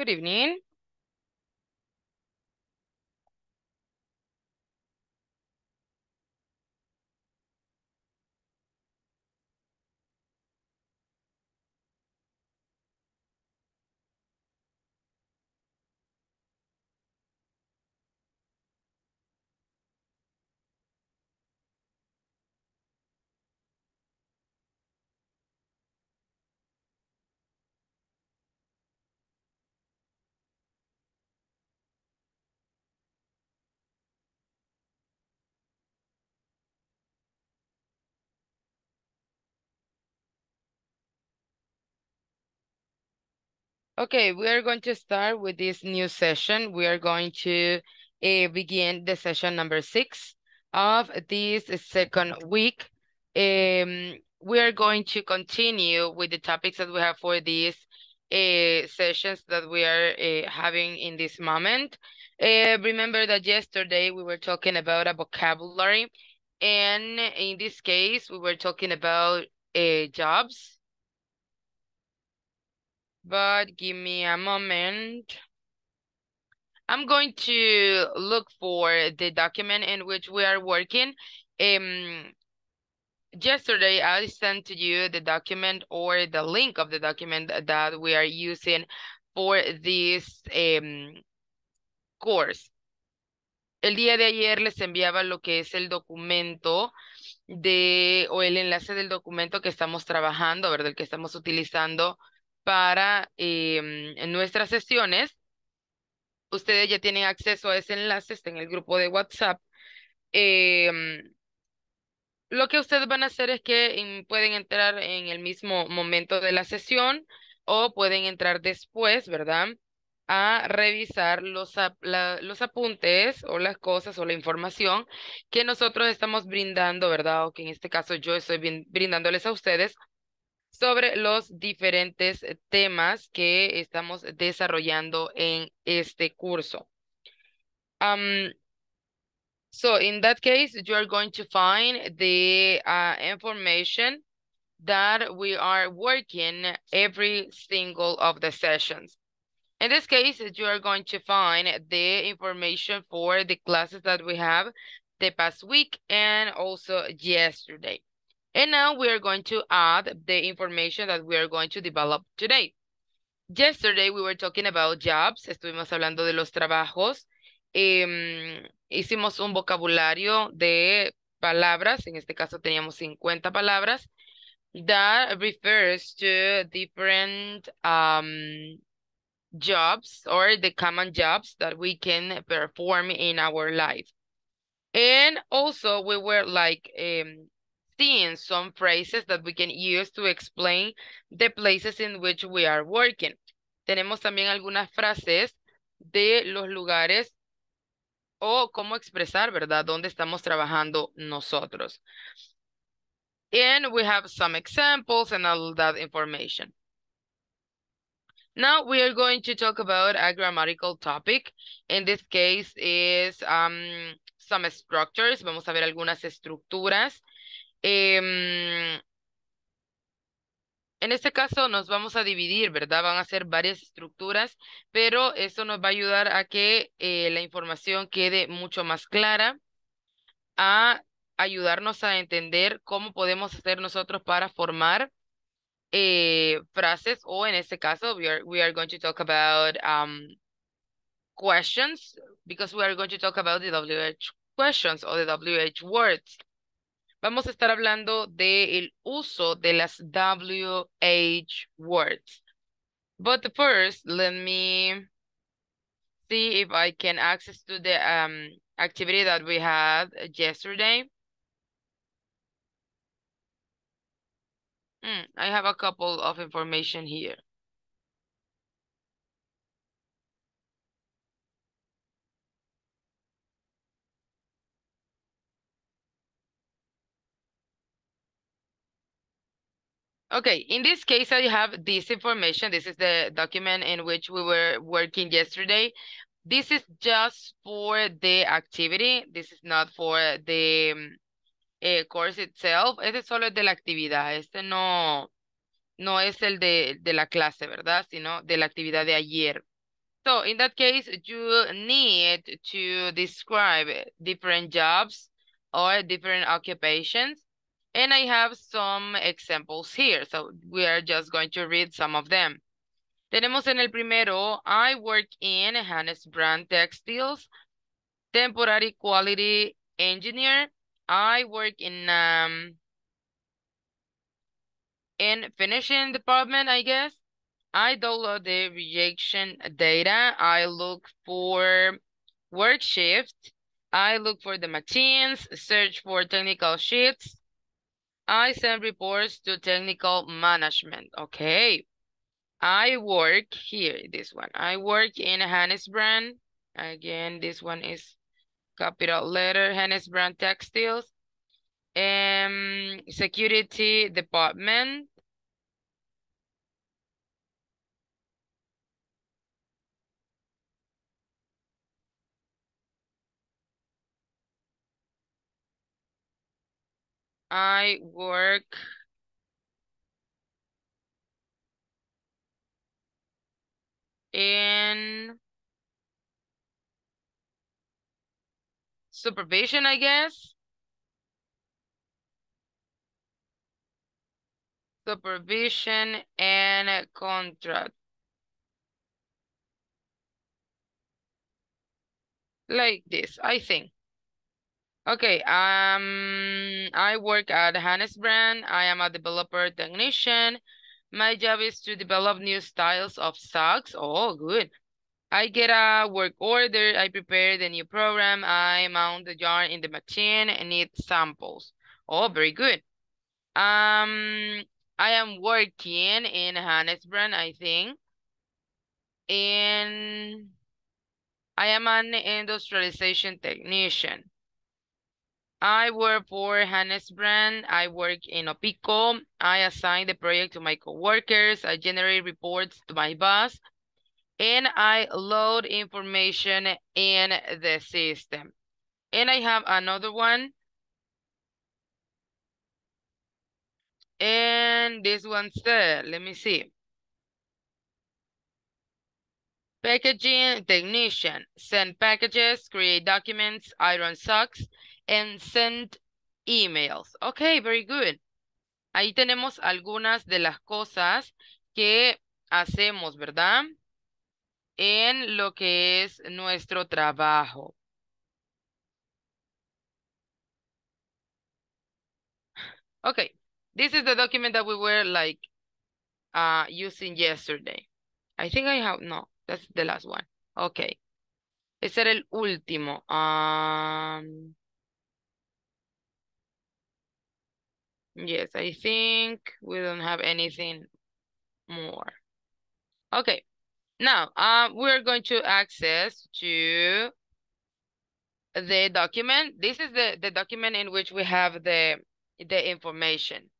Good evening. Okay, we are going to start with this new session. We are going to uh, begin the session number six of this second week. Um, we are going to continue with the topics that we have for these uh, sessions that we are uh, having in this moment. remember that yesterday we were talking about a vocabulary, and in this case, we were talking about jobs but give me a moment. I'm going to look for the document in which we are working. Um, yesterday, I sent to you the document or the link of the document that we are using for this um, course. El día de ayer les enviaba lo que es el documento de o el enlace del documento que estamos trabajando, ¿verdad? El que estamos utilizando para em, nuestras sesiones. Ustedes ya tienen acceso a ese enlace, está en el grupo de WhatsApp. Em, lo que ustedes van a hacer es que pueden entrar en el mismo momento de la sesión o pueden entrar después, ¿verdad? A revisar los, los apuntes o las cosas o la información que nosotros estamos brindando, ¿verdad? O que en este caso yo estoy brindándoles a ustedes sobre los diferentes eh, temas que estamos desarrollando en este curso. Um, so in that case, you are going to find the uh, information that we are working every single of the sessions. In this case, you are going to find the information for the classes that we have the past week and also yesterday. And now we are going to add the information that we are going to develop today. Yesterday we were talking about jobs, estuvimos hablando de los trabajos, Em, hicimos un vocabulario de palabras, en este caso teníamos 50 palabras, that refers to different um, jobs or the common jobs that we can perform in our life. And also we were like um, Seeing some phrases that we can use to explain the places in which we are working. Tenemos también algunas frases de los lugares o cómo expresar, ¿verdad? Dónde estamos trabajando nosotros. And we have some examples and all that information. Now we are going to talk about a grammatical topic. In this case is um, some structures. Vamos a ver algunas estructuras Eh, en este caso nos vamos a dividir, ¿verdad? Van a ser varias estructuras, pero eso nos va a ayudar a que eh, la información quede mucho más clara, a ayudarnos a entender cómo podemos hacer nosotros para formar eh, frases o en este caso, we are, we are going to talk about um, questions because we are going to talk about the WH questions or the WH words. vamos a estar hablando del de uso de las WH words. But first, let me see if I can access to the um, activity that we had yesterday. Mm, I have a couple of information here. Okay, in this case, I have this information. This is the document in which we were working yesterday. This is just for the activity. This is not for the mm, eh, course itself. Este solo es de la actividad. Este no, no es el de, de la clase, ¿verdad? Sino de la actividad de ayer. So in that case, you need to describe different jobs or different occupations and I have some examples here, so we are just going to read some of them. Tenemos en el primero, I work in Hannes Brand Textiles, temporary quality engineer. I work in um in finishing department, I guess. I download the rejection data. I look for work shift. I look for the machines, search for technical sheets. I send reports to technical management. Okay. I work here, this one. I work in Brand. Again, this one is capital letter, Hannesbrand Textiles. Um, security department. I work in supervision, I guess. Supervision and contract. Like this, I think. Okay, um, I work at Hannes Brand. I am a developer technician. My job is to develop new styles of socks. Oh, good. I get a work order, I prepare the new program, I mount the yarn in the machine and need samples. Oh, very good. Um, I am working in Hannesbrand, I think. And I am an industrialization technician. I work for Hannes Brand. I work in Opico. I assign the project to my coworkers. I generate reports to my boss. And I load information in the system. And I have another one. And this one's there. Let me see. Packaging technician. Send packages, create documents, iron socks, and send emails. Okay, very good. Ahí tenemos algunas de las cosas que hacemos, ¿verdad? En lo que es nuestro trabajo. Okay, this is the document that we were like uh, using yesterday. I think I have, no, that's the last one. Okay. Ese era el último. Um, Yes, I think we don't have anything more. Okay, now um, uh, we're going to access to the document. This is the, the document in which we have the, the information.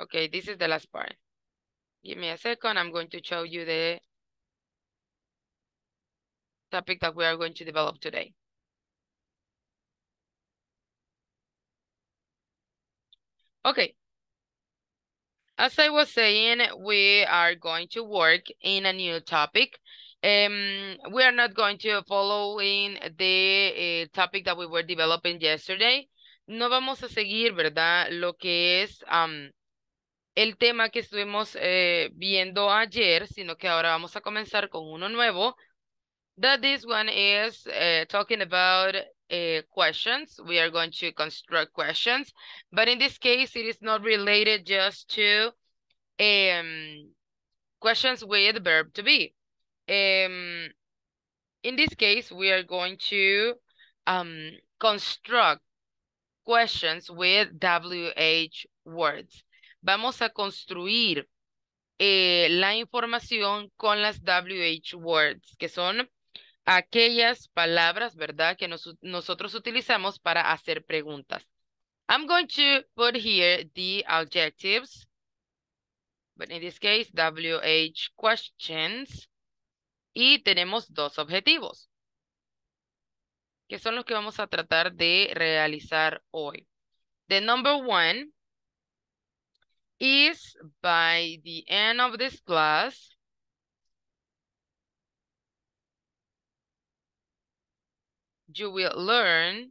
Okay, this is the last part. Give me a second, I'm going to show you the topic that we are going to develop today. Okay. As I was saying, we are going to work in a new topic. Em, we are not going to follow in the eh, topic that we were developing yesterday. No vamos a seguir, ¿verdad? Lo que es um, el tema que estuvimos eh, viendo ayer, sino que ahora vamos a comenzar con uno nuevo that this one is uh, talking about uh, questions. We are going to construct questions, but in this case, it is not related just to um, questions with the verb to be. Um, in this case, we are going to um, construct questions with WH words. Vamos a construir eh, la información con las WH words, que son aquellas palabras, ¿verdad?, que nosotros utilizamos para hacer preguntas. I'm going to put here the objectives, but in this case, WH questions. Y tenemos dos objetivos, que son los que vamos a tratar de realizar hoy. The number one is by the end of this class, you will learn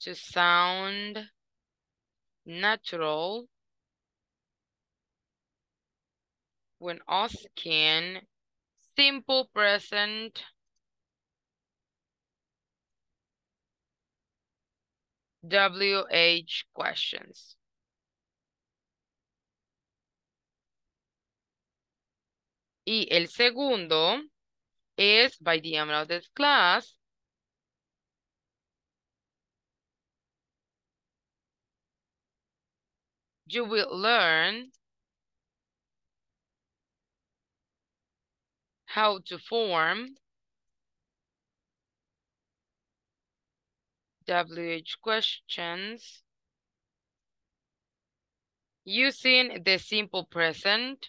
to sound natural when asking simple present WH questions. Y el segundo is by the end of this class, you will learn how to form WH questions using the simple present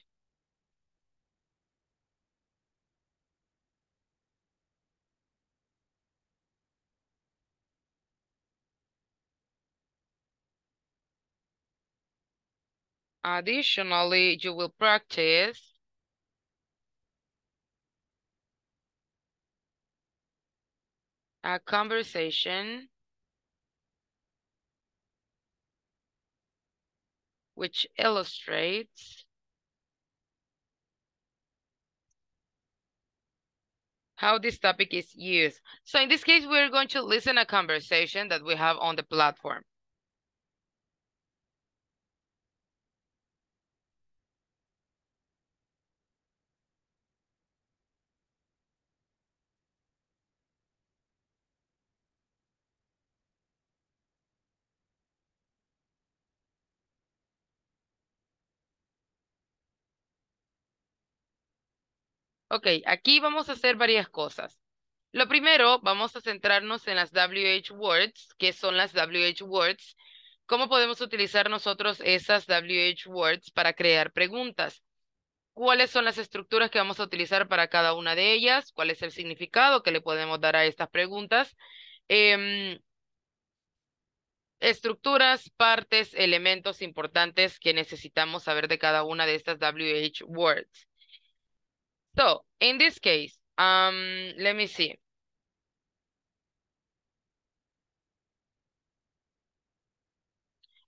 Additionally, you will practice a conversation which illustrates how this topic is used. So in this case, we're going to listen a conversation that we have on the platform. Ok, aquí vamos a hacer varias cosas. Lo primero, vamos a centrarnos en las WH words, que son las WH words. ¿Cómo podemos utilizar nosotros esas WH words para crear preguntas? ¿Cuáles son las estructuras que vamos a utilizar para cada una de ellas? ¿Cuál es el significado que le podemos dar a estas preguntas? Em, estructuras, partes, elementos importantes que necesitamos saber de cada una de estas WH words. So in this case, um, let me see.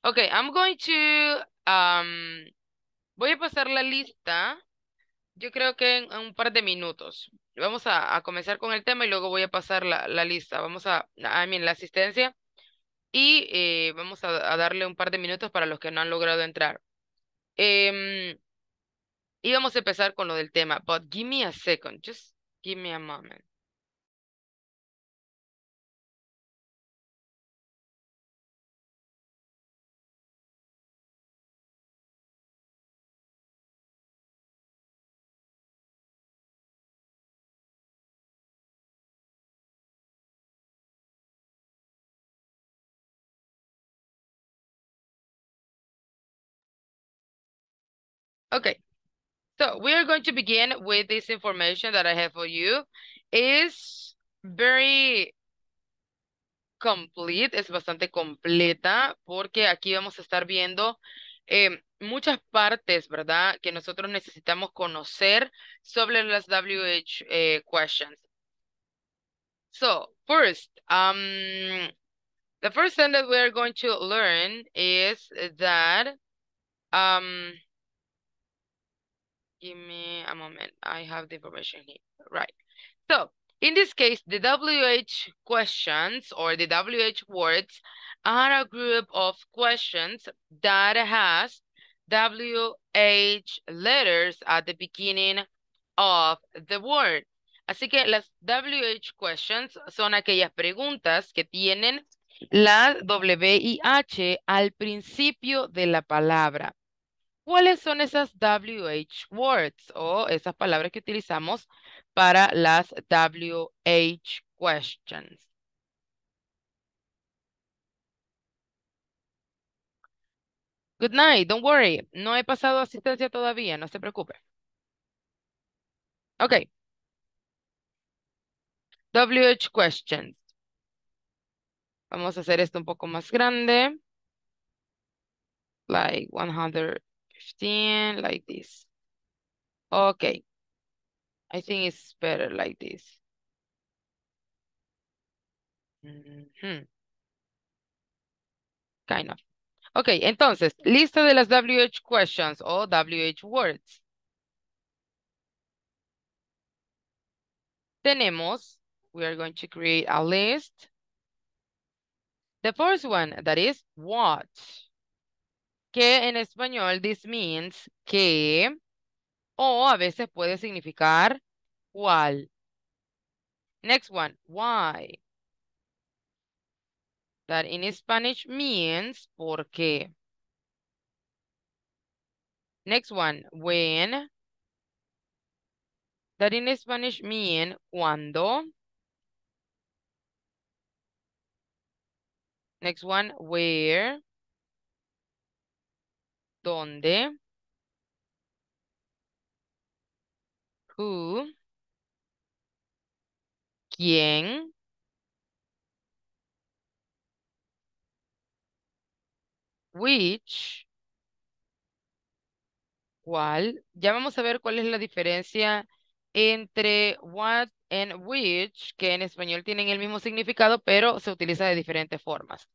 Okay, I'm going to, um, voy a pasar la lista, yo creo que en, un par de minutos. Vamos a, comenzar con el tema y luego voy a pasar la, lista. Vamos a, a I la asistencia y eh, vamos a, darle un par de minutos para los que no han logrado entrar. Em, y vamos a empezar con lo del tema. But give me a second. Just give me a moment. Okay. So we are going to begin with this information that I have for you. Is very complete, es bastante completa, porque aquí vamos a estar viendo eh, muchas partes, ¿verdad? Que nosotros necesitamos conocer sobre las WH eh, questions. So, first, um, the first thing that we are going to learn is that um, give me a moment. I have the information here. Right. So in this case, the WH questions or the WH words are a group of questions that has WH letters at the beginning of the word. Así que las WH questions son aquellas preguntas que tienen la W y H al principio de la palabra. ¿Cuáles son esas WH words o esas palabras que utilizamos para las WH questions? Good night, don't worry. No he pasado asistencia todavía, no se preocupe. Ok. WH questions. Vamos a hacer esto un poco más grande. Like 100. 15 like this. Okay. I think it's better like this. Mm -hmm. Kind of. Ok, entonces, lista de las WH questions or WH words. Tenemos, we are going to create a list. The first one, that is what. que en español this means que o a veces puede significar cual. Next one, why. That in Spanish means por qué. Next one, when. That in Spanish mean cuando. Next one, where. Dónde, who quién which cuál ya vamos a ver cuál es la diferencia entre what and which que en español tienen el mismo significado pero se utiliza de diferentes formas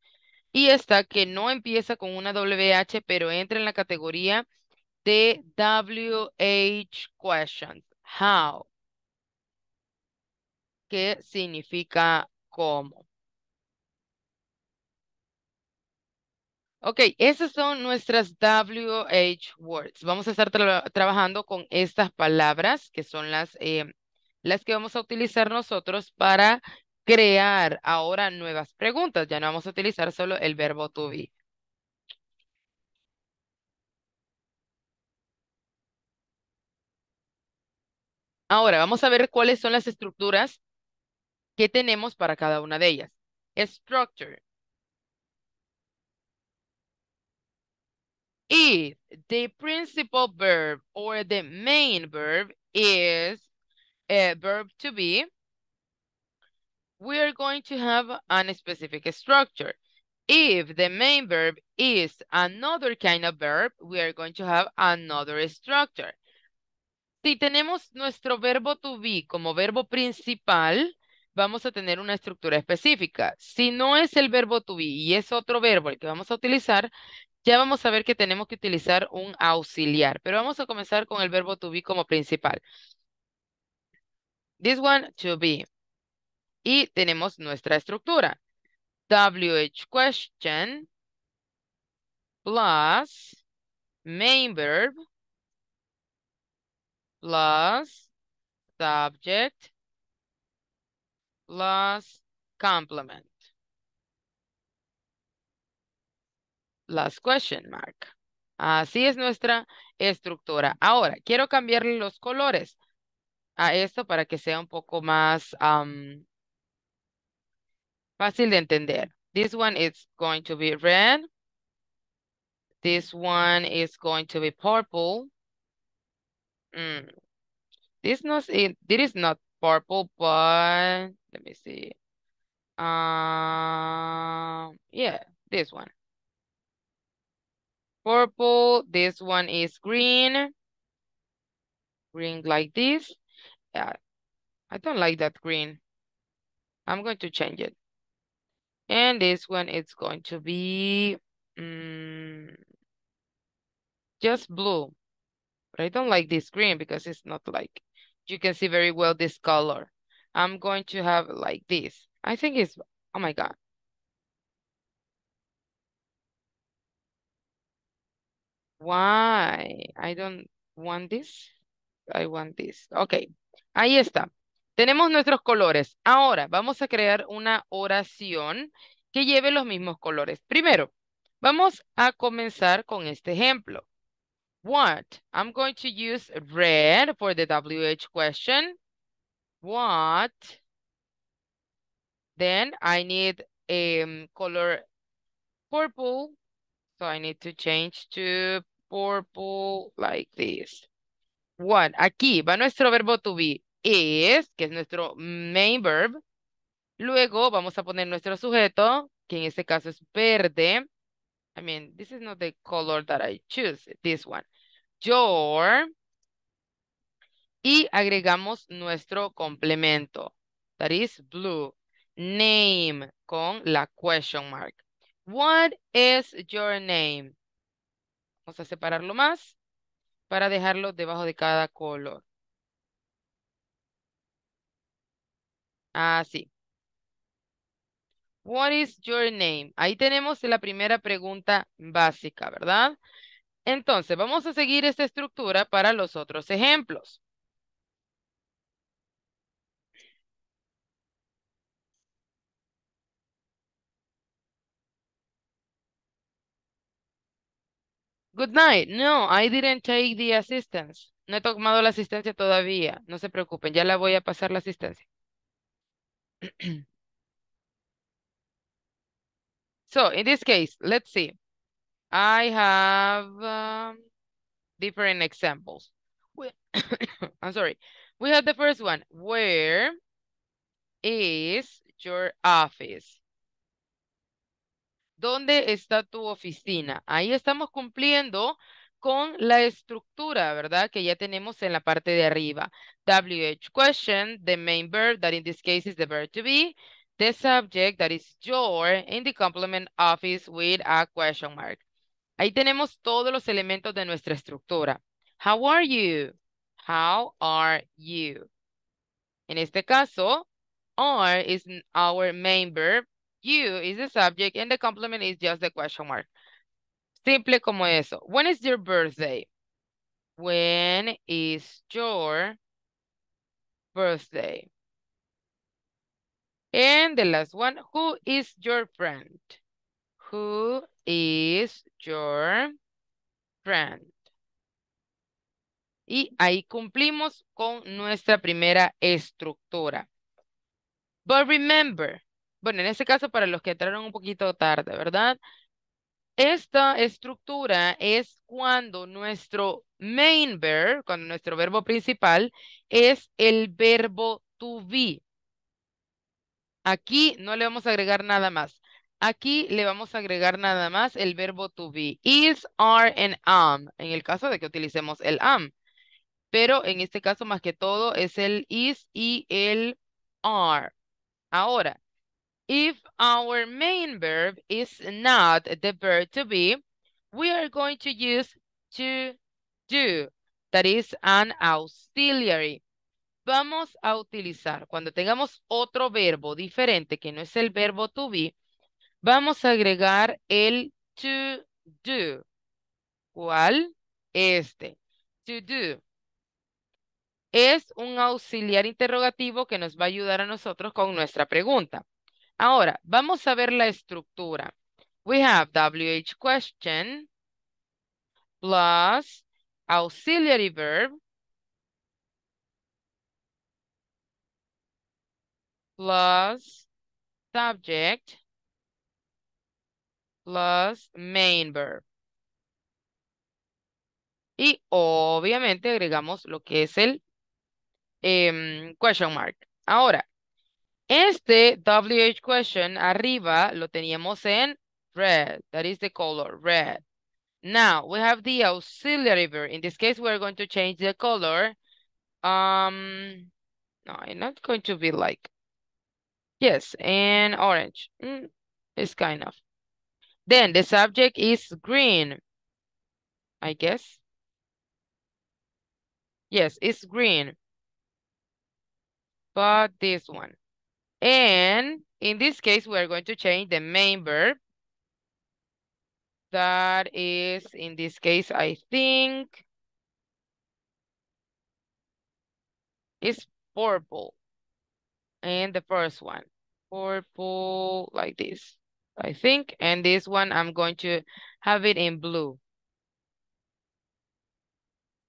y esta que no empieza con una WH, pero entra en la categoría de WH questions. How. ¿Qué significa cómo? Ok, esas son nuestras WH words. Vamos a estar trabajando con estas palabras que son las, eh, las que vamos a utilizar nosotros para crear ahora nuevas preguntas. Ya no vamos a utilizar solo el verbo to be. Ahora vamos a ver cuáles son las estructuras que tenemos para cada una de ellas. Structure. If the principal verb or the main verb is a verb to be, we are going to have an specific structure. If the main verb is another kind of verb, we are going to have another structure. Si tenemos nuestro verbo to be como verbo principal, vamos a tener una estructura específica. Si no es el verbo to be y es otro verbo el que vamos a utilizar, ya vamos a ver que tenemos que utilizar un auxiliar. Pero vamos a comenzar con el verbo to be como principal. This one, to be. Y tenemos nuestra estructura. WH question plus main verb plus subject plus complement. Last question mark. Así es nuestra estructura. Ahora, quiero cambiarle los colores a esto para que sea un poco más Fácil de entender. This one is going to be red. This one is going to be purple. Mm. This not This is not purple, but let me see. Um, yeah, this one. Purple. This one is green. Green like this. Yeah, I don't like that green. I'm going to change it. And this one is going to be um, just blue. But I don't like this green because it's not like, you can see very well this color. I'm going to have like this. I think it's, oh my God. Why? I don't want this. I want this. Okay. Ahí está. Tenemos nuestros colores. Ahora vamos a crear una oración que lleve los mismos colores. Primero, vamos a comenzar con este ejemplo. What? I'm going to use red for the WH question. What? Then I need a em, color purple. So I need to change to purple like this. What? Aquí va nuestro verbo to be is, que es nuestro main verb. Luego vamos a poner nuestro sujeto, que en este caso es verde. I mean, this is not the color that I choose, this one. Your. Y agregamos nuestro complemento, that is blue. Name, con la question mark. What is your name? Vamos a separarlo más para dejarlo debajo de cada color. Ah, sí. What is your name? Ahí tenemos la primera pregunta básica, ¿verdad? Entonces, vamos a seguir esta estructura para los otros ejemplos. Good night. No, I didn't take the assistance. No he tomado la asistencia todavía. No se preocupen, ya la voy a pasar la asistencia. so in this case, let's see. I have um, different examples. I'm sorry. We have the first one. Where is your office? ¿Dónde está tu oficina? Ahí estamos cumpliendo con la estructura, ¿verdad? Que ya tenemos en la parte de arriba. WH question, the main verb, that in this case is the verb to be, the subject, that is your, in the complement office with a question mark. Ahí tenemos todos los elementos de nuestra estructura. How are you? How are you? En este caso, are is our main verb, you is the subject, and the complement is just the question mark. Simple como eso. When is your birthday? When is your birthday? And the last one, who is your friend? Who is your friend? Y ahí cumplimos con nuestra primera estructura. But remember, bueno, en este caso para los que entraron un poquito tarde, ¿verdad? Esta estructura es cuando nuestro main verb, cuando nuestro verbo principal, es el verbo to be. Aquí no le vamos a agregar nada más. Aquí le vamos a agregar nada más el verbo to be. Is, are, and am. En el caso de que utilicemos el am. Pero en este caso, más que todo, es el is y el are. Ahora, If our main verb is not the verb to be, we are going to use to do, that is an auxiliary. Vamos a utilizar, cuando tengamos otro verbo diferente que no es el verbo to be, vamos a agregar el to do. ¿Cuál? Este, to do. Es un auxiliar interrogativo que nos va a ayudar a nosotros con nuestra pregunta. Ahora, vamos a ver la estructura. We have WH question plus auxiliary verb plus subject plus main verb. Y obviamente agregamos lo que es el em, question mark. Ahora, Este WH question arriba lo teníamos en red. That is the color, red. Now, we have the auxiliary verb. In this case, we're going to change the color. Um, No, I'm not going to be like... Yes, and orange. Mm, it's kind of. Then the subject is green, I guess. Yes, it's green. But this one. And in this case, we are going to change the main verb. That is, in this case, I think it's purple. And the first one, purple like this, I think. And this one, I'm going to have it in blue.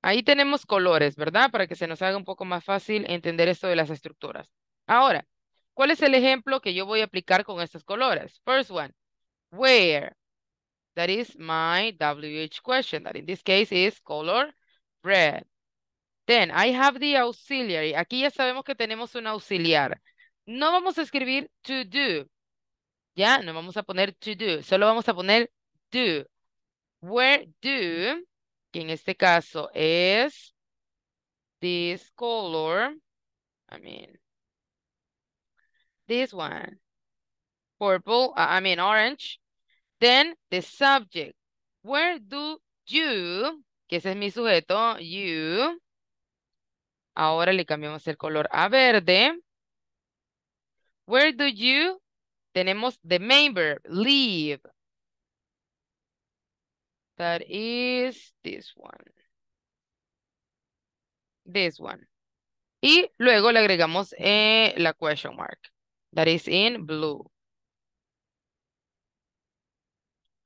Ahí tenemos colores, ¿verdad? Para que se nos haga un poco más fácil entender esto de las estructuras. Ahora, ¿Cuál es el ejemplo que yo voy a aplicar con estos colores? First one, where? That is my WH question. That in this case is color red. Then I have the auxiliary. Aquí ya sabemos que tenemos un auxiliar. No vamos a escribir to do. Ya, no vamos a poner to do. Solo vamos a poner do. Where do, que en este caso es this color. I mean, this one, purple, I mean orange. Then the subject, where do you, que ese es mi sujeto, you. Ahora le cambiamos el color a verde. Where do you, tenemos the main verb, leave. That is this one. This one. Y luego le agregamos eh, la question mark that is in blue.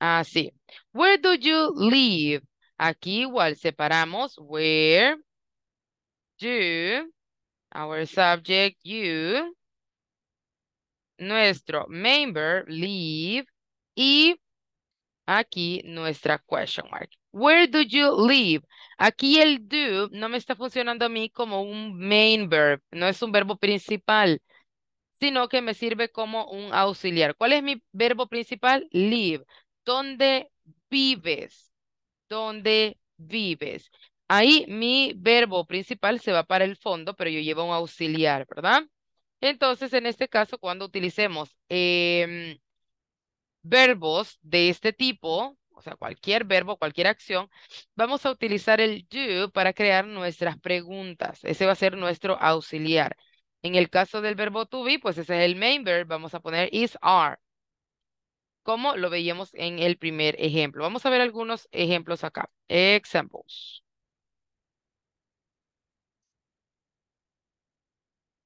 Así. Ah, where do you live? Aquí igual separamos where do our subject you nuestro member live y aquí nuestra question mark. Where do you live? Aquí el do no me está funcionando a mí como un main verb, no es un verbo principal sino que me sirve como un auxiliar. ¿Cuál es mi verbo principal? Live. ¿Dónde vives? ¿Dónde vives? Ahí mi verbo principal se va para el fondo, pero yo llevo un auxiliar, ¿verdad? Entonces, en este caso, cuando utilicemos em, verbos de este tipo, o sea, cualquier verbo, cualquier acción, vamos a utilizar el do para crear nuestras preguntas. Ese va a ser nuestro auxiliar. En el caso del verbo to be, pues ese es el main verb, vamos a poner is, are. Como lo veíamos en el primer ejemplo. Vamos a ver algunos ejemplos acá. Examples.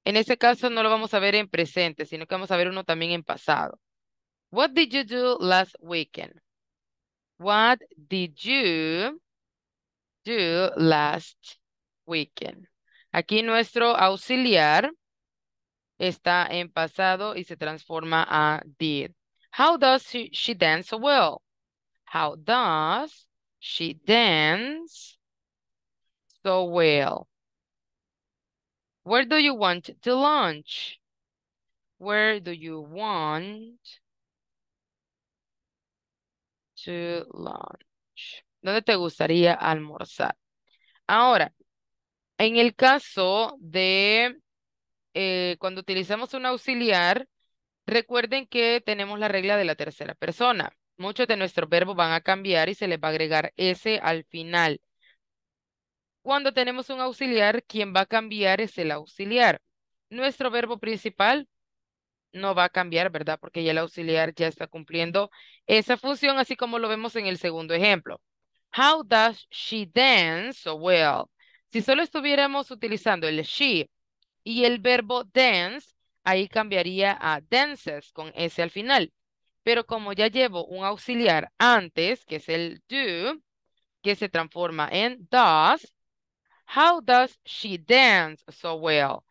En este caso no lo vamos a ver en presente, sino que vamos a ver uno también en pasado. What did you do last weekend? What did you do last weekend? Aquí nuestro auxiliar está en pasado y se transforma a did. How does she, dance so well? How does she dance so well? Where do you want to lunch? Where do you want to lunch? ¿Dónde te gustaría almorzar? Ahora, en el caso de eh, cuando utilizamos un auxiliar, recuerden que tenemos la regla de la tercera persona. Muchos de nuestros verbos van a cambiar y se les va a agregar S al final. Cuando tenemos un auxiliar, quien va a cambiar es el auxiliar. Nuestro verbo principal no va a cambiar, ¿verdad? Porque ya el auxiliar ya está cumpliendo esa función, así como lo vemos en el segundo ejemplo. How does she dance? So well, si solo estuviéramos utilizando el she y el verbo dance, ahí cambiaría a dances con S al final. Pero como ya llevo un auxiliar antes, que es el do, que se transforma en does, how does she dance so well?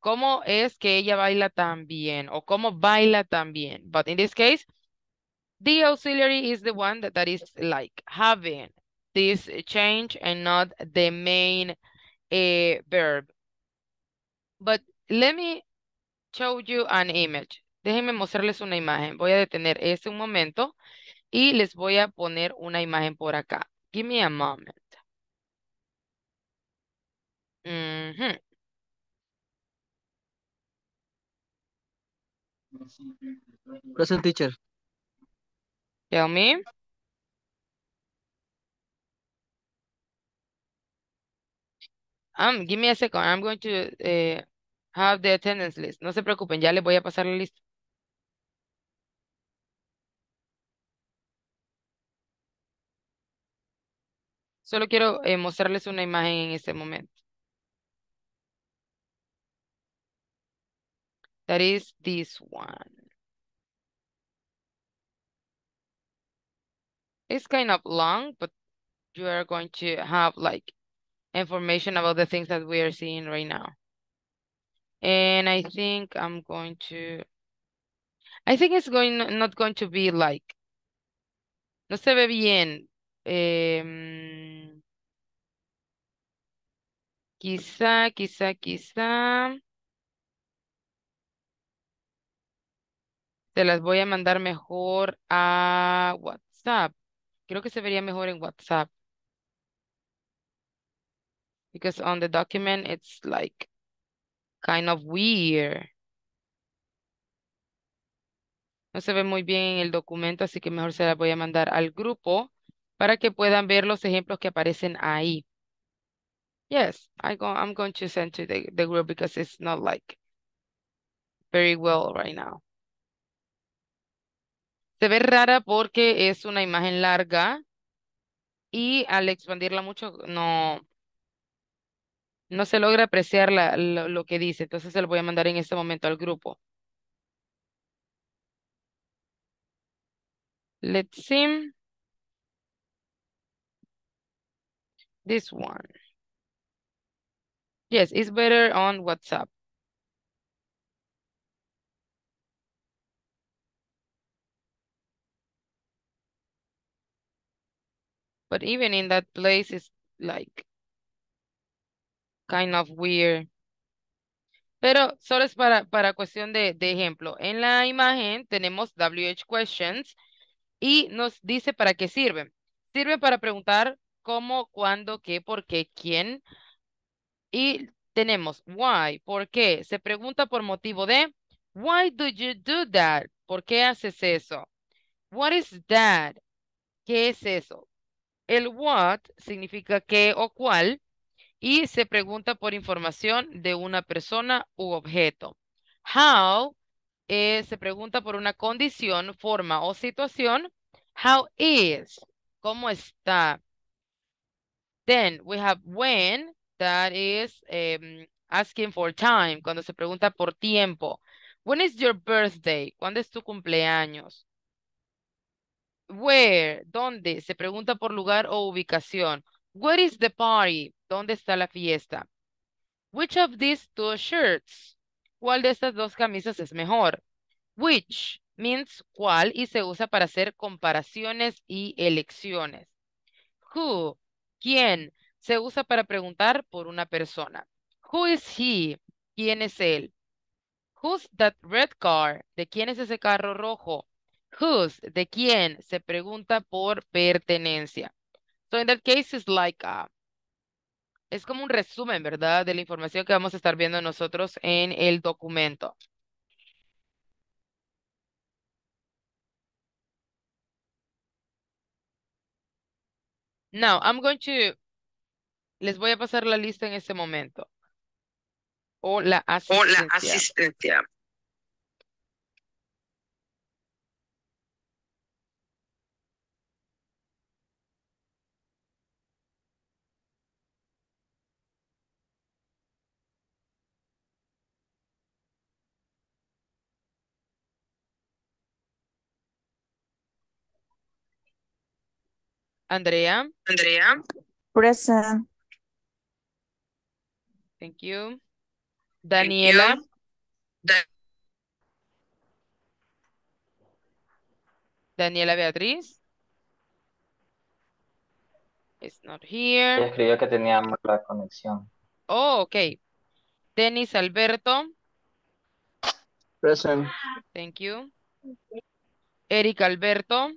¿Cómo es que ella baila tan bien? O ¿cómo baila tan bien? But in this case, the auxiliary is the one that, is like having this change and not the main eh, verb. But let me show you an image. Déjenme mostrarles una imagen. Voy a detener este un momento y les voy a poner una imagen por acá. Give me a moment. Uh -huh. Present teacher. Tell me. Um, give me a second. I'm going to eh, have the attendance list. No se preocupen, ya les voy a pasar la lista. Solo quiero eh, mostrarles una imagen en este momento. That is this one. It's kind of long, but you are going to have like information about the things that we are seeing right now. And I think I'm going to, I think it's going not going to be like, no se ve bien. Em, quizá, quizá, quizá. Te las voy a mandar mejor a WhatsApp. Creo que se vería mejor en WhatsApp. Because on the document, it's like Kind of weird. No se ve muy bien en el documento, así que mejor se la voy a mandar al grupo para que puedan ver los ejemplos que aparecen ahí. Yes, I go, I'm going to send to the, the group because it's not like very well right now. Se ve rara porque es una imagen larga y al expandirla mucho no, no se logra apreciar la, lo, lo, que dice. Entonces se lo voy a mandar en este momento al grupo. Let's see. This one. Yes, it's better on WhatsApp. But even in that place, it's like kind of weird. Pero solo es para, para cuestión de, de ejemplo. En la imagen tenemos WH questions y nos dice para qué sirve. Sirve para preguntar cómo, cuándo, qué, por qué, quién. Y tenemos why, por qué. Se pregunta por motivo de why do you do that? ¿Por qué haces eso? What is that? ¿Qué es eso? El what significa qué o cuál y se pregunta por información de una persona u objeto. How eh, se pregunta por una condición, forma o situación. How is, ¿cómo está? Then we have when, that is em, asking for time, cuando se pregunta por tiempo. When is your birthday? ¿Cuándo es tu cumpleaños? Where, ¿dónde? Se pregunta por lugar o ubicación. Where is the party? ¿Dónde está la fiesta? Which of these two shirts? ¿Cuál de estas dos camisas es mejor? Which means cuál y se usa para hacer comparaciones y elecciones. Who, quién, se usa para preguntar por una persona. Who is he? ¿Quién es él? Who's that red car? ¿De quién es ese carro rojo? Whose, de quién, se pregunta por pertenencia. So, in that case, it's like a, ah, es como un resumen, ¿verdad? De la información que vamos a estar viendo nosotros en el documento. Now, I'm going to, les voy a pasar la lista en este momento. asistencia. O la asistencia. Andrea. Andrea. Present. Thank you. Daniela. Daniela Beatriz. It's not here. Escribió que teníamos la conexión. Oh, okay. Denis Alberto. Present. Thank you. Eric Alberto.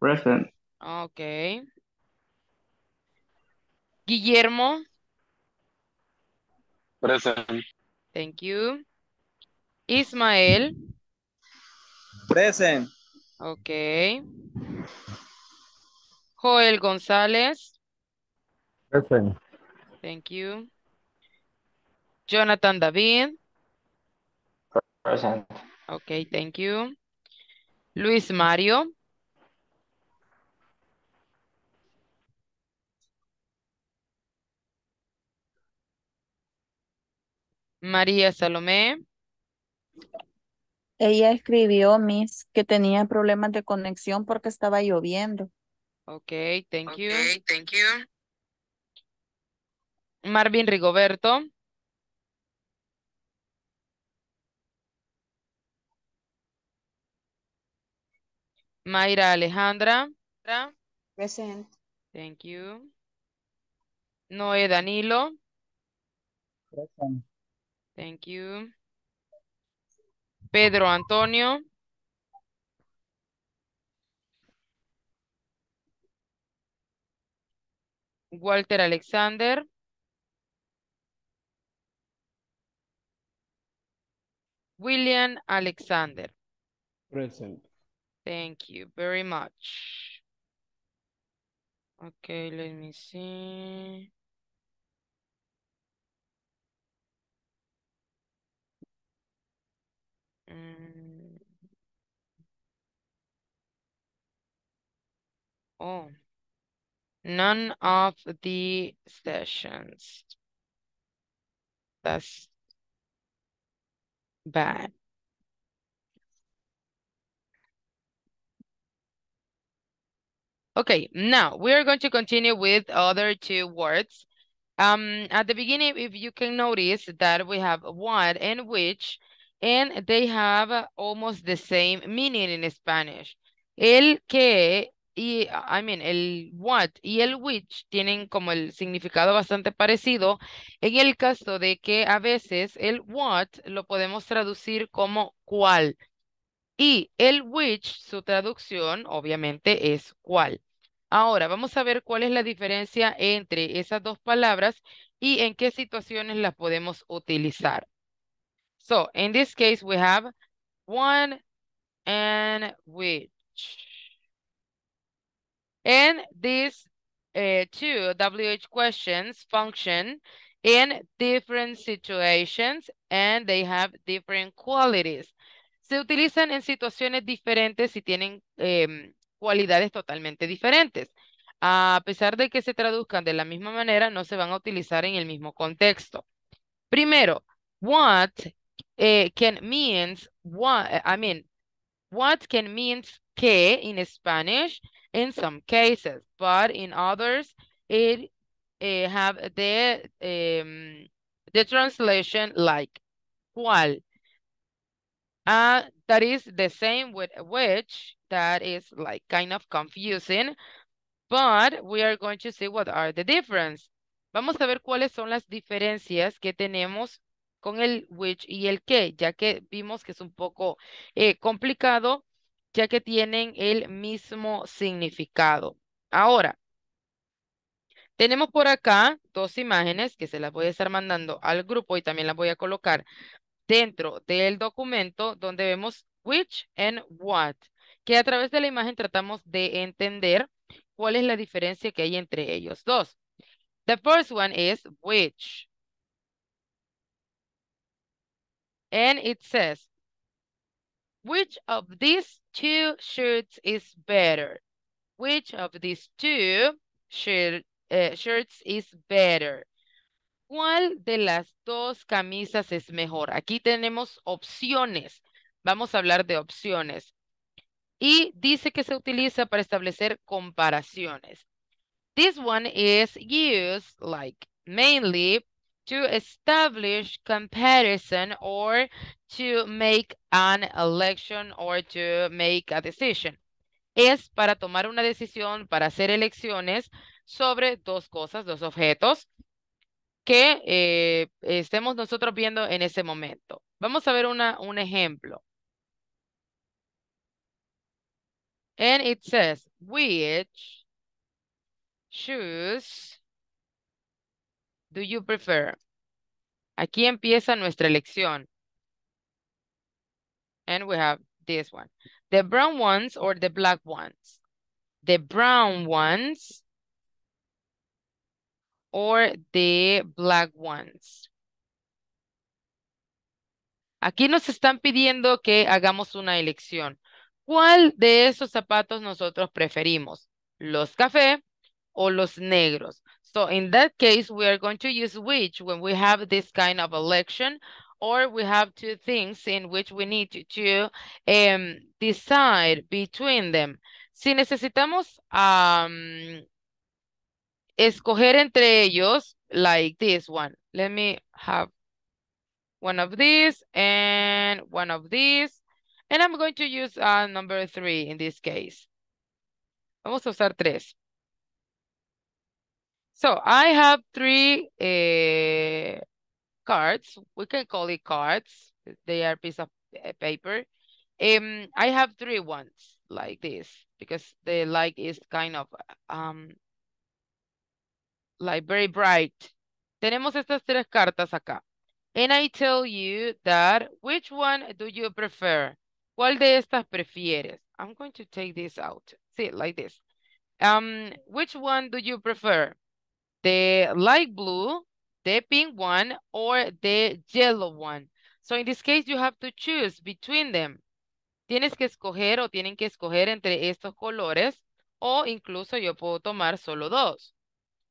Present. Ah, okay Guillermo. Present. Thank you. Ismael. Present. okay Joel González. Present. Thank you. Jonathan David. Present. okay thank you. Luis Mario. María Salomé. Ella escribió, Miss, que tenía problemas de conexión porque estaba lloviendo. Ok, thank you. Okay, thank you. Marvin Rigoberto. Mayra Alejandra. Present. Thank you. Noé Danilo. Present. Thank you. Pedro Antonio. Walter Alexander. William Alexander. Present. Thank you very much. Okay, let me see. Mm, oh, none of the sessions. That's bad. Okay, now we are going to continue with other two words. Um, at the beginning, if you can notice that we have what and which and they have almost the same meaning in Spanish. El que y, I mean, el what y el which tienen como el significado bastante parecido en el caso de que a veces el what lo podemos traducir como cual. y el which, su traducción obviamente es cual. Ahora, vamos a ver cuál es la diferencia entre esas dos palabras y en qué situaciones las podemos utilizar. So in this case, we have one and which. And these eh, two WH questions function in different situations and they have different qualities. Se utilizan en situaciones diferentes y tienen em, cualidades totalmente diferentes. A pesar de que se traduzcan de la misma manera, no se van a utilizar en el mismo contexto. Primero, what uh, can means what, eh, I mean, what can means que in Spanish in some cases, but in others, it, eh, have the, um, the translation like cual. Uh, that is the same with which, that is like kind of confusing, but we are going to see what are the difference. Vamos a ver cuáles son las diferencias que tenemos con el which y el que, ya que vimos que es un poco eh, complicado, ya que tienen el mismo significado. Ahora, tenemos por acá dos imágenes que se las voy a estar mandando al grupo y también las voy a colocar dentro del documento donde vemos which and what, que a través de la imagen tratamos de entender cuál es la diferencia que hay entre ellos dos. The first one is which. And it says, which of these two shirts is better? Which of these two eh, shirts is better? ¿Cuál de las dos camisas es mejor? Aquí tenemos opciones. Vamos a hablar de opciones. Y dice que se utiliza para establecer comparaciones. This one is used like mainly to establish comparison or to make an election or to make a decision. Es para tomar una decisión, para hacer elecciones sobre dos cosas, dos objetos que eh, estemos nosotros viendo en ese momento. Vamos a ver una, un ejemplo. And it says, which shoes Do you prefer? Aquí empieza nuestra elección. And we have this one. The brown ones or the black ones? The brown ones or the black ones. Aquí nos están pidiendo que hagamos una elección. ¿Cuál de esos zapatos nosotros preferimos? ¿Los café o los negros? So in that case, we are going to use which when we have this kind of election or we have two things in which we need to, to um, decide between them. Si necesitamos um, escoger entre ellos, like this one. Let me have one of these and one of these. And I'm going to use uh, number three in this case. Vamos a usar tres. So I have three uh, cards. We can call it cards. They are piece of eh, paper. Um, I have three ones like this because the light is kind of um, like very bright. Tenemos estas tres cartas acá. And I tell you that which one do you prefer? ¿Cuál de estas prefieres? I'm going to take this out. See, like this. Um, which one do you prefer? the light blue, the pink one, or the yellow one. So in this case, you have to choose between them. Tienes que escoger o tienen que escoger entre estos colores o incluso yo puedo tomar solo dos.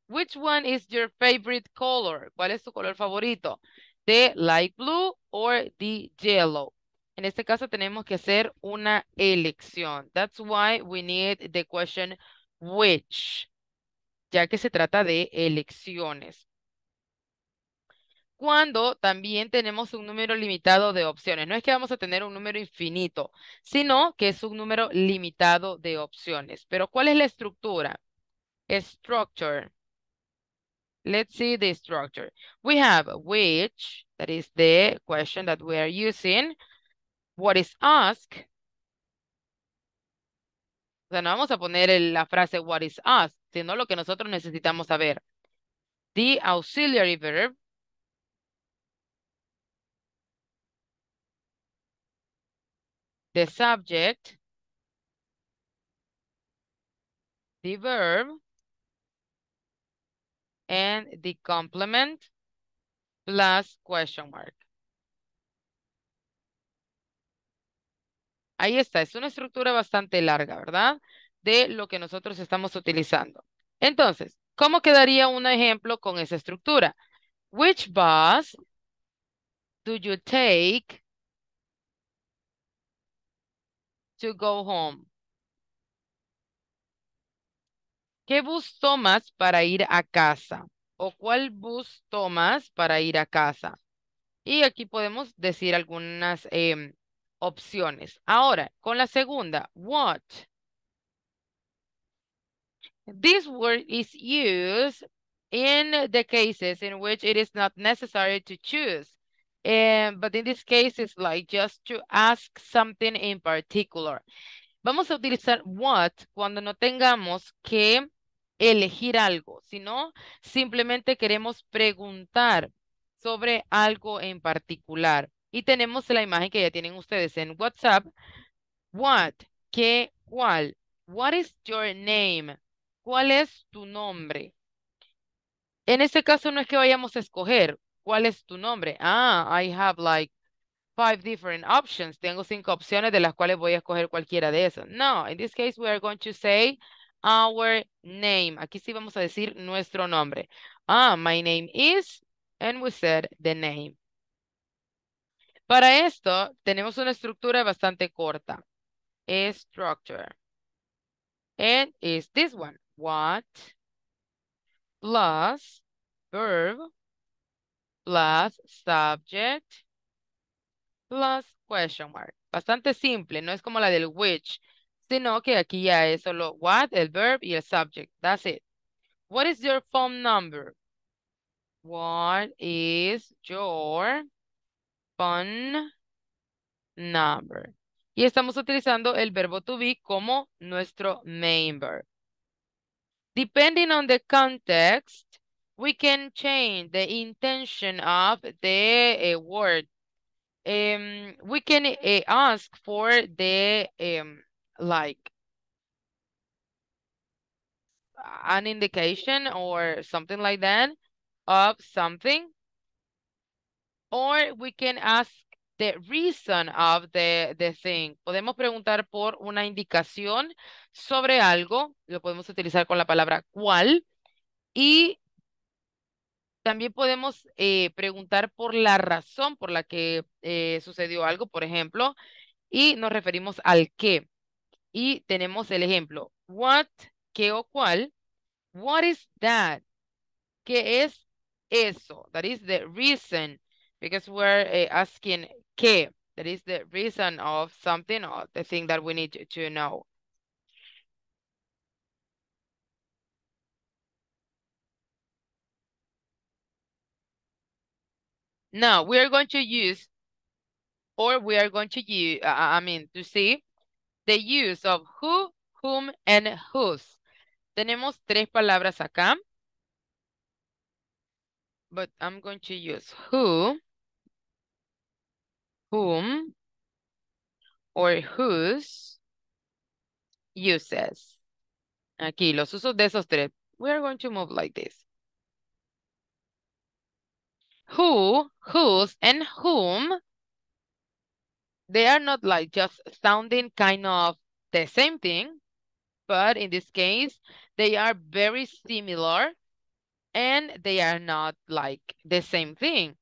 Which one is your favorite color? ¿Cuál es tu color favorito? The light blue or the yellow? En este caso tenemos que hacer una elección. That's why we need the question which ya que se trata de elecciones. Cuando también tenemos un número limitado de opciones. No es que vamos a tener un número infinito, sino que es un número limitado de opciones. Pero ¿cuál es la estructura? Structure. Let's see the structure. We have which, that is the question that we are using. What is asked? O sea, no vamos a poner la frase what is asked, sino este, lo que nosotros necesitamos saber. The auxiliary verb the subject, the verb, and the complement plus question mark. Ahí está, es una estructura bastante larga, ¿verdad? de lo que nosotros estamos utilizando. Entonces, ¿cómo quedaría un ejemplo con esa estructura? Which bus do you take to go home? ¿Qué bus tomas para ir a casa? ¿O cuál bus tomas para ir a casa? Y aquí podemos decir algunas em, opciones. Ahora, con la segunda, what This word is used in the cases in which it is not necessary to choose. And, but in this case, it's like just to ask something in particular. Vamos a utilizar what cuando no tengamos que elegir algo, sino simplemente queremos preguntar sobre algo en particular. Y tenemos la imagen que ya tienen ustedes en WhatsApp. What, qué, cuál. What is your name? ¿Cuál es tu nombre? En este caso no es que vayamos a escoger. ¿Cuál es tu nombre? Ah, I have like five different options. Tengo cinco opciones de las cuales voy a escoger cualquiera de esas. No, in this case we are going to say our name. Aquí sí vamos a decir nuestro nombre. Ah, my name is, and we said the name. Para esto, tenemos una estructura bastante corta. structure. And is this one what plus verb plus subject plus question mark. Bastante simple, no es como la del which, sino que aquí ya es solo what, el verb y el subject. That's it. What is your phone number? What is your phone number? Y estamos utilizando el verbo to be como nuestro main verb. Depending on the context, we can change the intention of the uh, word. Um, we can uh, ask for the um, like an indication or something like that of something. Or we can ask the reason of the, thing. Podemos preguntar por una indicación sobre algo, lo podemos utilizar con la palabra cuál, y también podemos eh, preguntar por la razón por la que eh, sucedió algo, por ejemplo, y nos referimos al qué. Y tenemos el ejemplo, what, qué o cuál, what is that, qué es eso, that is the reason, because we're eh, asking qué. That is the reason of something or the thing that we need to, know. Now we are going to use, or we are going to use, uh, uh, I mean, to see the use of who, whom, and whose. Tenemos tres palabras acá. But I'm going to use who whom or whose uses. Aquí, los usos de esos tres. We are going to move like this. Who, whose, and whom, they are not like just sounding kind of the same thing, but in this case, they are very similar and they are not like the same thing.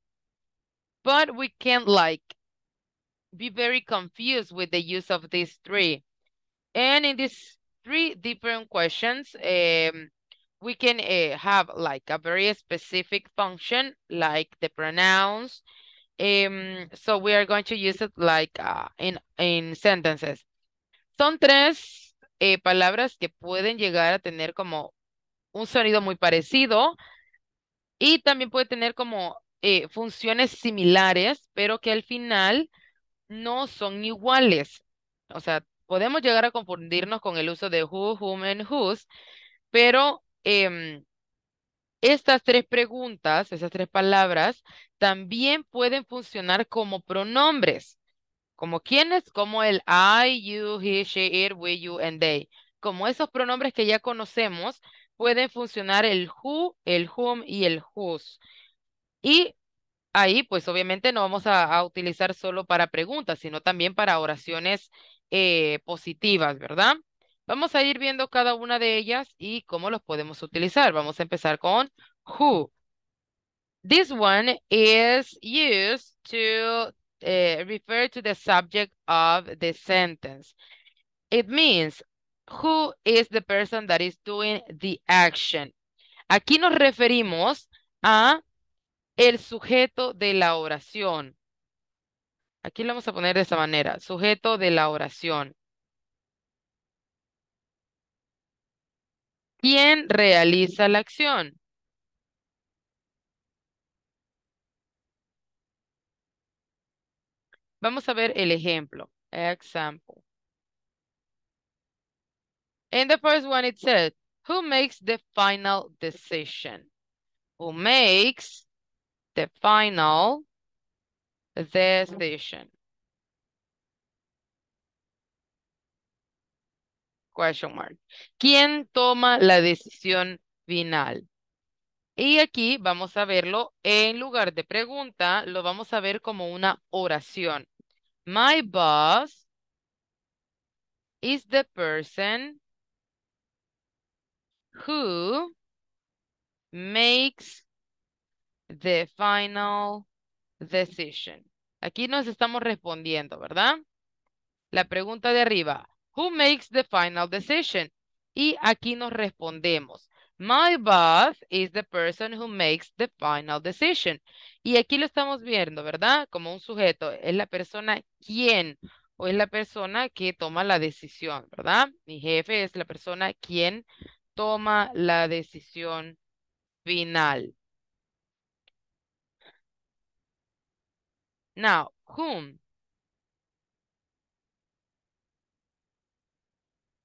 But we can like be very confused with the use of these three. And in these three different questions, um, we can uh, have like a very specific function, like the pronouns. Um, so we are going to use it like uh, in, in sentences. Son tres eh, palabras que pueden llegar a tener como un sonido muy parecido y también puede tener como eh, funciones similares, pero que al final no son iguales. O sea, podemos llegar a confundirnos con el uso de who, whom and whose, pero em, estas tres preguntas, esas tres palabras, también pueden funcionar como pronombres. Como quienes, como el I, you, he, she, it, we, you, and they. Como esos pronombres que ya conocemos, pueden funcionar el who, el whom y el whose. Y ahí pues obviamente no vamos a, utilizar solo para preguntas, sino también para oraciones eh, positivas, ¿verdad? Vamos a ir viendo cada una de ellas y cómo los podemos utilizar. Vamos a empezar con who. This one is used to eh, refer to the subject of the sentence. It means, who is the person that is doing the action? Aquí nos referimos a el sujeto de la oración. Aquí lo vamos a poner de esta manera, sujeto de la oración. ¿Quién realiza la acción? Vamos a ver el ejemplo. Example. In the first one it says, who makes the final decision? Who makes the final decision. ¿Quién toma la decisión final? Y aquí vamos a verlo en lugar de pregunta, lo vamos a ver como una oración. My boss is the person who makes the final decision. Aquí nos estamos respondiendo, ¿verdad? La pregunta de arriba, who makes the final decision? Y aquí nos respondemos. My boss is the person who makes the final decision. Y aquí lo estamos viendo, ¿verdad? Como un sujeto. Es la persona quien o es la persona que toma la decisión, ¿verdad? Mi jefe es la persona quien toma la decisión final. Now, whom?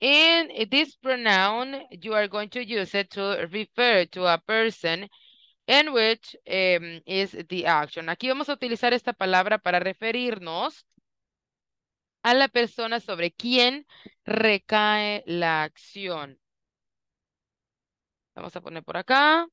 In this pronoun, you are going to use it to refer to a person in which em, is the action. Aquí vamos a utilizar esta palabra para referirnos a la persona sobre quien recae la acción. Vamos a poner por acá.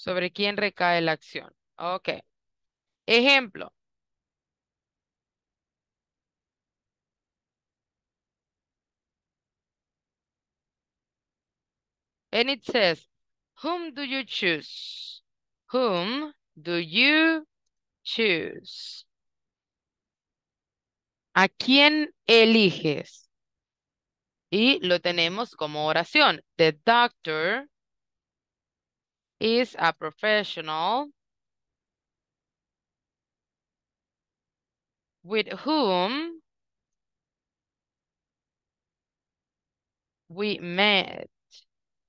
sobre quién recae la acción. Ok. Ejemplo. And it says, whom do you choose? Whom do you choose? ¿A quién eliges? Y lo tenemos como oración. The doctor is a professional with whom we met.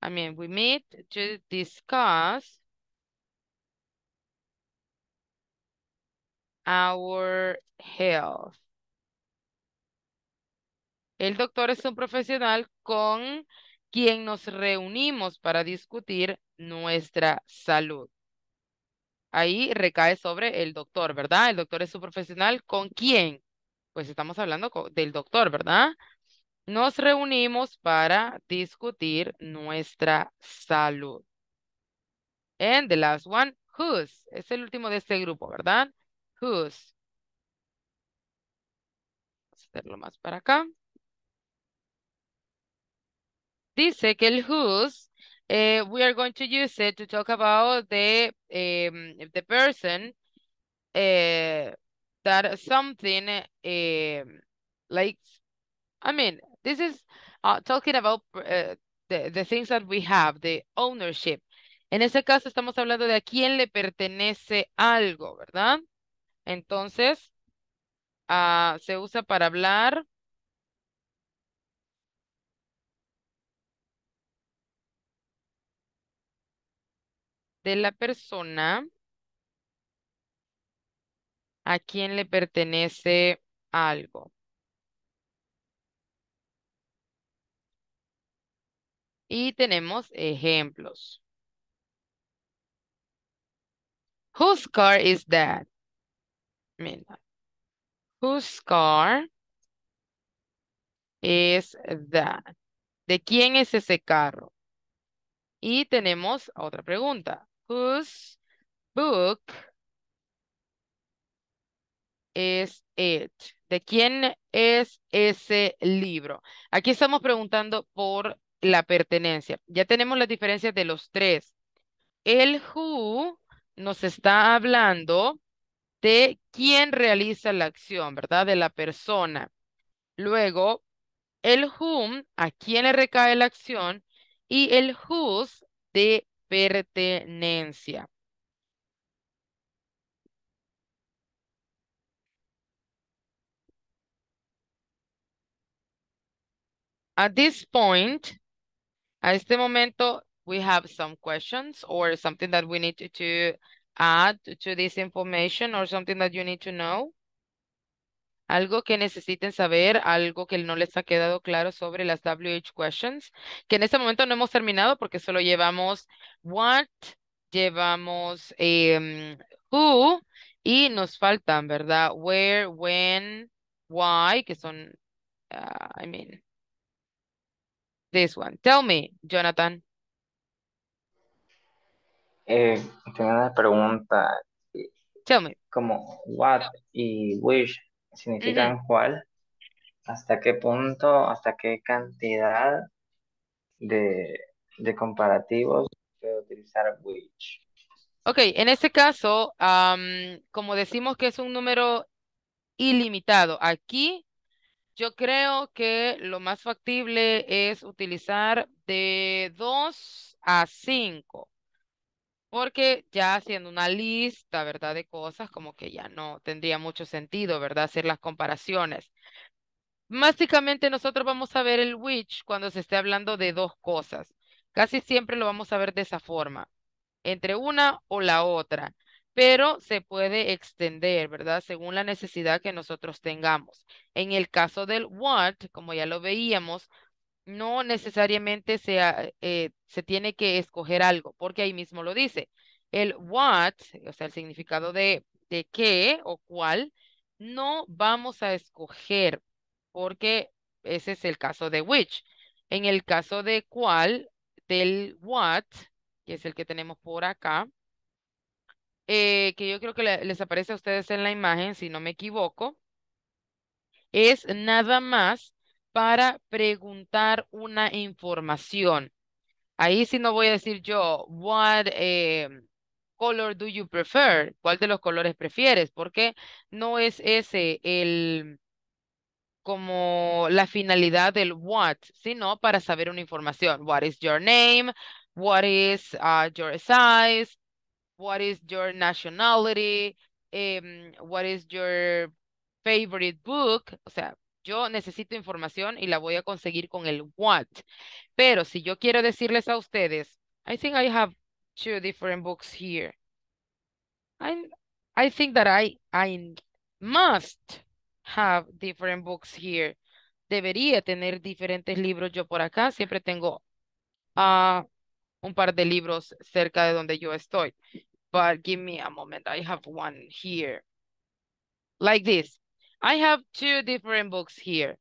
I mean, we meet to discuss our health. El doctor es un profesional con ¿Quién nos reunimos para discutir nuestra salud. Ahí recae sobre el doctor, ¿verdad? El doctor es su profesional. ¿Con quién? Pues estamos hablando del doctor, ¿verdad? Nos reunimos para discutir nuestra salud. And the last one, whose. Es el último de este grupo, ¿verdad? Whose. Vamos a hacerlo más para acá. Dice que el whose, eh, we are going to use it to talk about the, em, the person eh, that something eh, like, I mean, this is uh, talking about the, the things that we have, the ownership. En ese caso estamos hablando de a quién le pertenece algo, ¿verdad? Entonces, ah, se usa para hablar de la persona a quien le pertenece algo. Y tenemos ejemplos. Whose car is that? Mira. Whose car is that? ¿De quién es ese carro? Y tenemos otra pregunta. Whose book is it? ¿De quién es ese libro? Aquí estamos preguntando por la pertenencia. Ya tenemos las diferencias de los tres. El who nos está hablando de quién realiza la acción, ¿verdad? De la persona. Luego, el whom, a quién le recae la acción, y el whose, de pertenencia. At this point, at este momento, we have some questions or something that we need to add to this information or something that you need to know. algo que necesiten saber, algo que no les ha quedado claro sobre las WH questions, que en este momento no hemos terminado porque solo llevamos what, llevamos em, who y nos faltan, ¿verdad? Where, when, why, que son, ah, I mean, this one. Tell me, Jonathan. Eh, tengo una pregunta. Tell me. Como what y which significan cuál, hasta qué punto, hasta qué cantidad de, de comparativos puede utilizar which. Ok, en este caso, como decimos que es un número ilimitado, aquí yo creo que lo más factible es utilizar de 2 a 5 porque ya haciendo una lista, ¿verdad? De cosas como que ya no tendría mucho sentido, ¿verdad? Hacer las comparaciones. Básicamente nosotros vamos a ver el which cuando se esté hablando de dos cosas. Casi siempre lo vamos a ver de esa forma, entre una o la otra, pero se puede extender, ¿verdad? Según la necesidad que nosotros tengamos. En el caso del what, como ya lo veíamos, no necesariamente se, eh, se tiene que escoger algo, porque ahí mismo lo dice. El what, o sea, el significado de, de qué o cuál, no vamos a escoger, porque ese es el caso de which. En el caso de cuál, del what, que es el que tenemos por acá, eh, que yo creo que les aparece a ustedes en la imagen, si no me equivoco, es nada más para preguntar una información. Ahí sí no voy a decir yo, what em, color do you prefer? ¿Cuál de los colores prefieres? Porque no es ese el como la finalidad del what, sino para saber una información. What is your name? What is uh, your size? What is your nationality? Em, what is your favorite book? O sea, yo necesito información y la voy a conseguir con el what. Pero si yo quiero decirles a ustedes, I think I have two different books here. I, I think that I, I must have different books here. Debería tener diferentes libros yo por acá. Siempre tengo uh, un par de libros cerca de donde yo estoy. But give me a moment. I have one here. Like this. I have two different books here.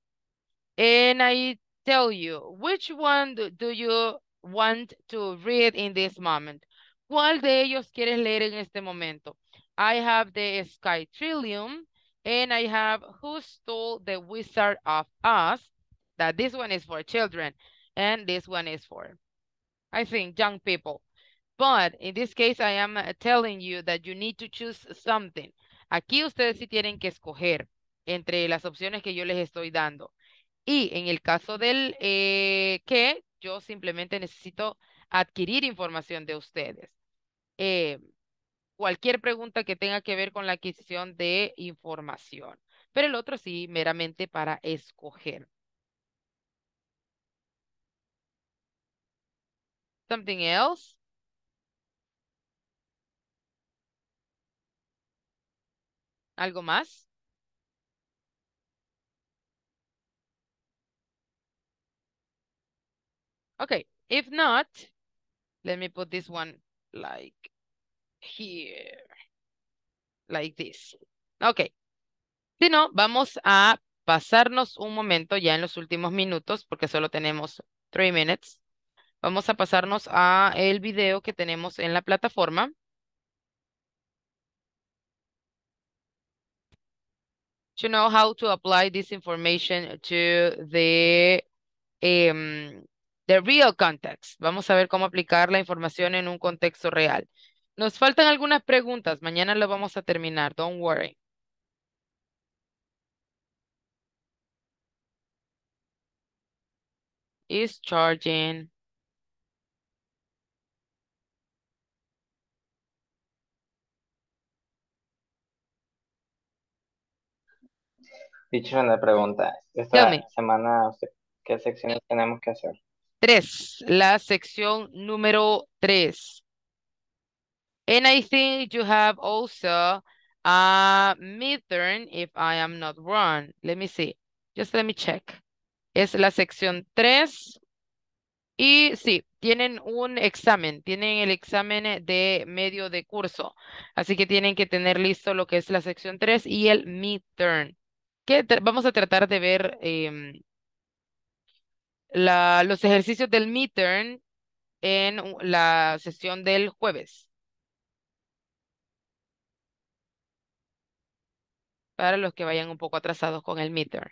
And I tell you, which one do, do you want to read in this moment? ¿Cuál de ellos quieres leer en este momento? I have the Sky Trillium and I have Who Stole the Wizard of Oz. That this one is for children and this one is for, I think, young people. But in this case, I am uh, telling you that you need to choose something. Aquí ustedes sí tienen que escoger. entre las opciones que yo les estoy dando. Y en el caso del eh, que, yo simplemente necesito adquirir información de ustedes. Eh, cualquier pregunta que tenga que ver con la adquisición de información. Pero el otro sí, meramente para escoger. Something else? ¿Algo más? Okay, if not, let me put this one like here, like this. Okay, si no, vamos a pasarnos un momento ya en los últimos minutos, porque solo tenemos tres minutes. Vamos a pasarnos a el video que tenemos en la plataforma. To know how to apply this information to the um, The real context. Vamos a ver cómo aplicar la información en un contexto real. Nos faltan algunas preguntas. Mañana lo vamos a terminar. Don't worry. Is charging. Dicho una pregunta. Esta semana, ¿qué secciones tenemos que hacer? Tres, la sección número 3. And I think you have also a midterm, if I am not wrong. Let me see. Just let me check. Es la sección 3. Y sí, tienen un examen, tienen el examen de medio de curso. Así que tienen que tener listo lo que es la sección 3 y el midterm. Que vamos a tratar de ver em, la, los ejercicios del midterm en la sesión del jueves. Para los que vayan un poco atrasados con el midterm.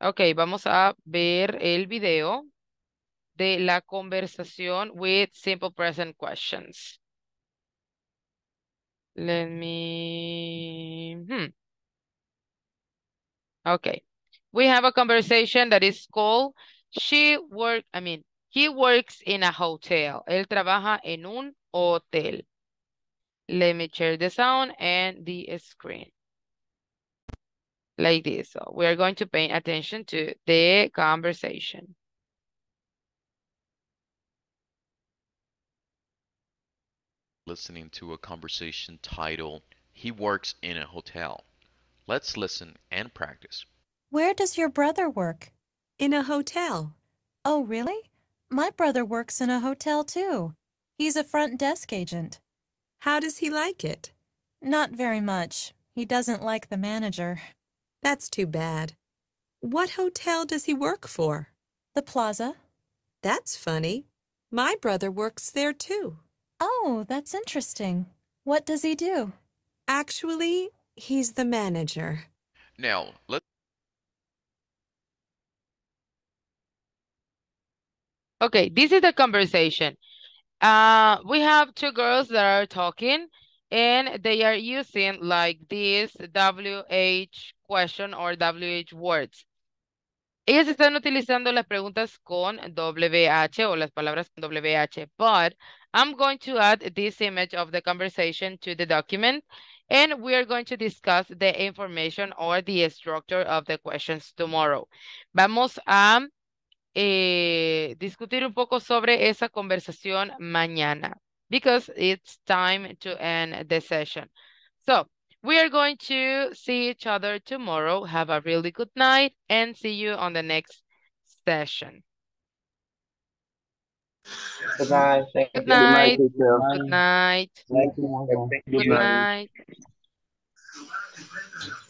Ok, vamos a ver el video de la conversación with simple present questions. Let me... Hmm. Okay. we have a conversation that is called, she work, I mean, he works in a hotel. Él trabaja en un hotel. Let me share the sound and the screen. Like this. So we are going to pay attention to the conversation. Listening to a conversation titled, He Works in a Hotel. Let's listen and practice. Where does your brother work? In a hotel. Oh, really? My brother works in a hotel, too. He's a front desk agent. How does he like it? Not very much. He doesn't like the manager. That's too bad. What hotel does he work for? The Plaza. That's funny. My brother works there, too. Oh, that's interesting. What does he do? Actually, he's the manager. Now, let's Okay, this is the conversation. Uh, we have two girls that are talking and they are using like this WH question or WH words. Ellas están utilizando las preguntas con WH o las palabras con WH, but I'm going to add this image of the conversation to the document and we are going to discuss the information or the structure of the questions tomorrow. Vamos a eh, discutir un poco sobre esa conversación mañana because it's time to end the session. So we are going to see each other tomorrow. Have a really good night and see you on the next session. Good night. Thank good, night. good night. Good night. Good night. Good night. Good night.